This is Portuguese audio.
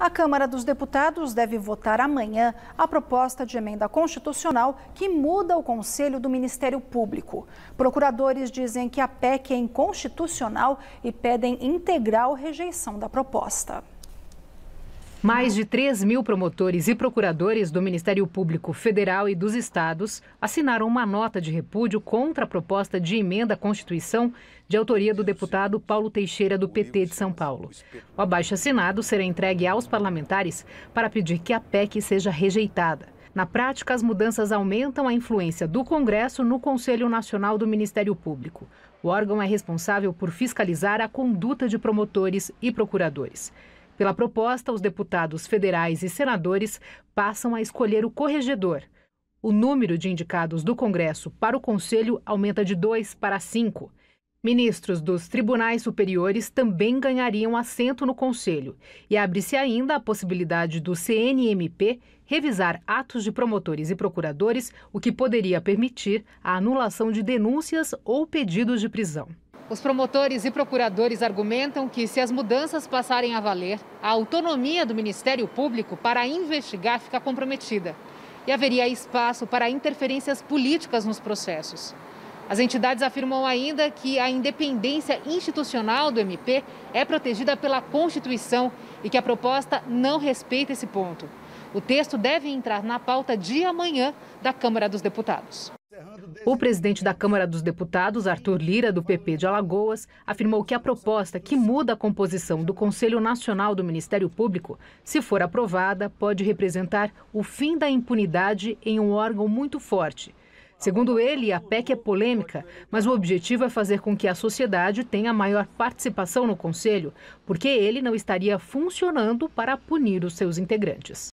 A Câmara dos Deputados deve votar amanhã a proposta de emenda constitucional que muda o Conselho do Ministério Público. Procuradores dizem que a PEC é inconstitucional e pedem integral rejeição da proposta. Mais de 3 mil promotores e procuradores do Ministério Público Federal e dos Estados assinaram uma nota de repúdio contra a proposta de emenda à Constituição de autoria do deputado Paulo Teixeira, do PT de São Paulo. O abaixo-assinado será entregue aos parlamentares para pedir que a PEC seja rejeitada. Na prática, as mudanças aumentam a influência do Congresso no Conselho Nacional do Ministério Público. O órgão é responsável por fiscalizar a conduta de promotores e procuradores. Pela proposta, os deputados federais e senadores passam a escolher o corregedor. O número de indicados do Congresso para o Conselho aumenta de dois para cinco. Ministros dos tribunais superiores também ganhariam assento no Conselho e abre-se ainda a possibilidade do CNMP revisar atos de promotores e procuradores, o que poderia permitir a anulação de denúncias ou pedidos de prisão. Os promotores e procuradores argumentam que, se as mudanças passarem a valer, a autonomia do Ministério Público para investigar fica comprometida e haveria espaço para interferências políticas nos processos. As entidades afirmam ainda que a independência institucional do MP é protegida pela Constituição e que a proposta não respeita esse ponto. O texto deve entrar na pauta de amanhã da Câmara dos Deputados. O presidente da Câmara dos Deputados, Arthur Lira, do PP de Alagoas, afirmou que a proposta que muda a composição do Conselho Nacional do Ministério Público, se for aprovada, pode representar o fim da impunidade em um órgão muito forte. Segundo ele, a PEC é polêmica, mas o objetivo é fazer com que a sociedade tenha maior participação no Conselho, porque ele não estaria funcionando para punir os seus integrantes.